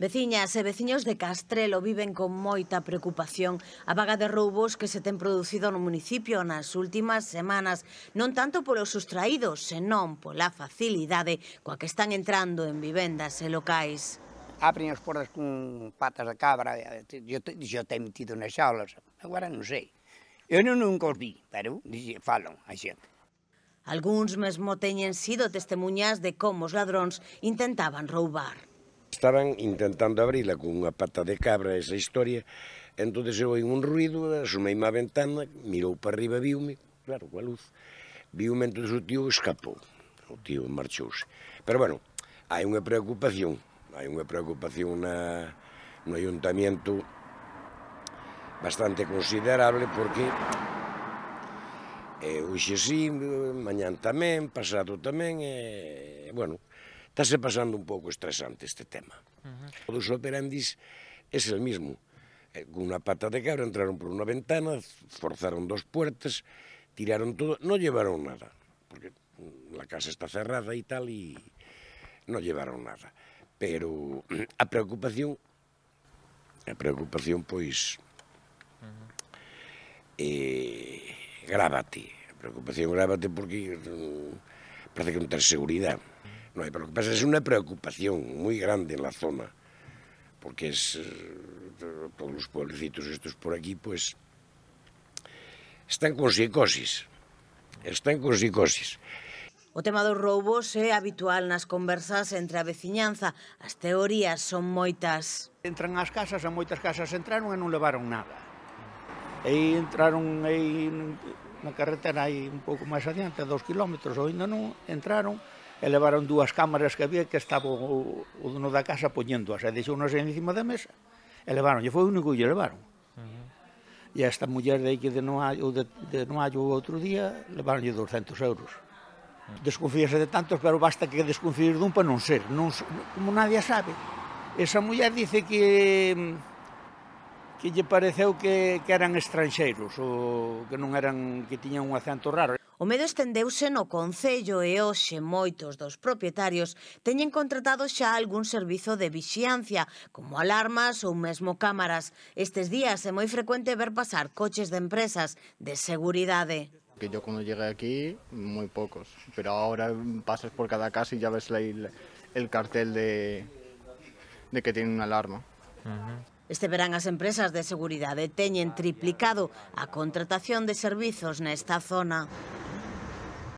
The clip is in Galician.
Veciñas e veciños de Castrelo viven con moita preocupación a vaga de roubos que se ten producido no municipio nas últimas semanas, non tanto polos sustraídos, senón pola facilidade coa que están entrando en vivendas e locais. Abren as portas con patas de cabra, yo, te he metido nas aulas, agora non sei. Eu non nunca os vi, pero falan a xente. Alguns mesmo teñen sido testemunhas de como os ladróns intentaban roubar estaban intentando abrila con unha pata de cabra esa historia, entón eu oi un ruido, asumei má ventana, mirou para arriba, viume, claro, coa luz, viume, entón o tío escapou, o tío marchouse. Pero bueno, hai unha preocupación, hai unha preocupación na, no ayuntamiento bastante considerable porque eh, hoxe sí, mañan tamén, pasado tamén, e, eh, bueno, Estáse pasando un pouco estresante este tema. Uh -huh. O dos operandis é o mesmo. Con unha pata de cabra entraron por unha ventana, forzaron dos puertas, tiraron todo, non llevaron nada, porque a casa está cerrada e tal, e non llevaron nada. Pero a preocupación, a preocupación, pois, uh -huh. eh, a preocupación grávate porque mm, parece que non tens seguridade no hay. Pero lo que pasa es una preocupación muy grande en la zona, porque es eh, todos los pueblecitos estos por aquí, pues están con psicosis, están con psicosis. O tema dos roubos é habitual nas conversas entre a veciñanza. As teorías son moitas. Entran as casas, a moitas casas entraron e non levaron nada. E entraron aí na carretera aí un pouco máis adiante, a dos kilómetros, ou ainda non, entraron e levaron dúas cámaras que había que estaba o, o dono da casa poñéndoas, e deixou nos encima da mesa, e levaron, e foi o único que levaron. Uh -huh. E esta muller de que de Noallo, de, de Noallo o outro día, levaronlle 200 euros. Uh -huh. Desconfíase de tantos, pero basta que desconfíes dun para non ser, non, como nadie sabe. Esa muller dice que que lle pareceu que, que eran estranxeiros ou que non eran que tiñan un acento raro. O medo estendeuse no Concello e hoxe moitos dos propietarios teñen contratado xa algún servizo de vixiancia, como alarmas ou mesmo cámaras. Estes días é moi frecuente ver pasar coches de empresas de seguridade que yo cuando llegué aquí, muy pocos. Pero ahora pasas por cada casa y ya ves el, el cartel de, de, que tiene una alarma. Uh -huh. Este verán as empresas de seguridade teñen triplicado a contratación de servizos nesta zona.